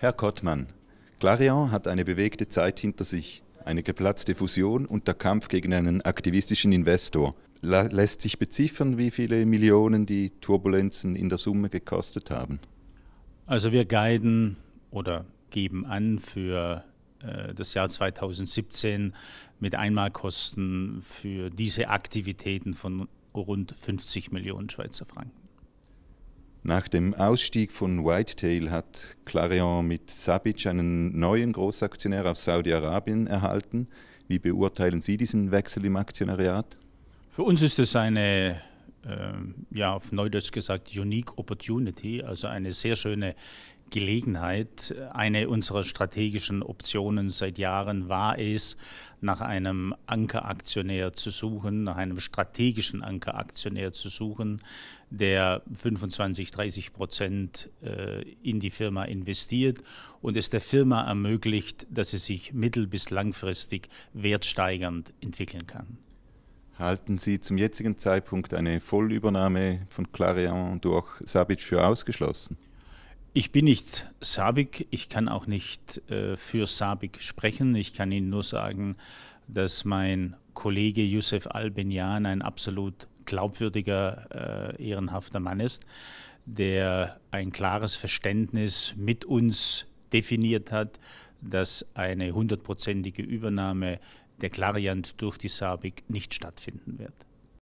Herr Kottmann, Clarion hat eine bewegte Zeit hinter sich. Eine geplatzte Fusion und der Kampf gegen einen aktivistischen Investor. La lässt sich beziffern, wie viele Millionen die Turbulenzen in der Summe gekostet haben? Also wir guiden oder geben an für äh, das Jahr 2017 mit Einmalkosten für diese Aktivitäten von rund 50 Millionen Schweizer Franken. Nach dem Ausstieg von Whitetail hat Clarion mit Sabic einen neuen Großaktionär aus Saudi-Arabien erhalten. Wie beurteilen Sie diesen Wechsel im Aktionariat? Für uns ist es eine, äh, ja, auf Neudeutsch gesagt, unique opportunity, also eine sehr schöne Gelegenheit. Eine unserer strategischen Optionen seit Jahren war es, nach einem Ankeraktionär zu suchen, nach einem strategischen Ankeraktionär zu suchen, der 25, 30 Prozent äh, in die Firma investiert und es der Firma ermöglicht, dass sie sich mittel- bis langfristig wertsteigernd entwickeln kann. Halten Sie zum jetzigen Zeitpunkt eine Vollübernahme von Clarion durch Sabic für ausgeschlossen? Ich bin nicht Sabik, ich kann auch nicht äh, für Sabik sprechen. Ich kann Ihnen nur sagen, dass mein Kollege Youssef Al-Benyan ein absolut glaubwürdiger, äh, ehrenhafter Mann ist, der ein klares Verständnis mit uns definiert hat, dass eine hundertprozentige Übernahme der Clariant durch die Sabik nicht stattfinden wird.